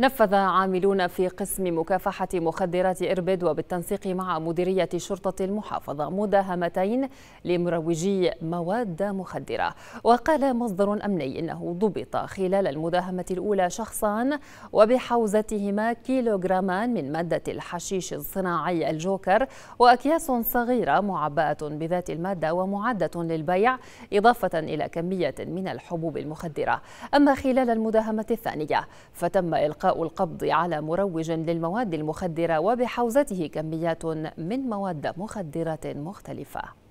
نفذ عاملون في قسم مكافحة مخدرات إربد وبالتنسيق مع مديرية شرطة المحافظة مداهمتين لمروجي مواد مخدرة وقال مصدر أمني إنه ضبط خلال المداهمة الأولى شخصان وبحوزتهما كيلوغرامان من مادة الحشيش الصناعي الجوكر وأكياس صغيرة معبأة بذات المادة ومعدة للبيع إضافة إلى كمية من الحبوب المخدرة أما خلال المداهمة الثانية فتم إلقاء إلقاء القبض على مروج للمواد المخدرة وبحوزته كميات من مواد مخدرة مختلفة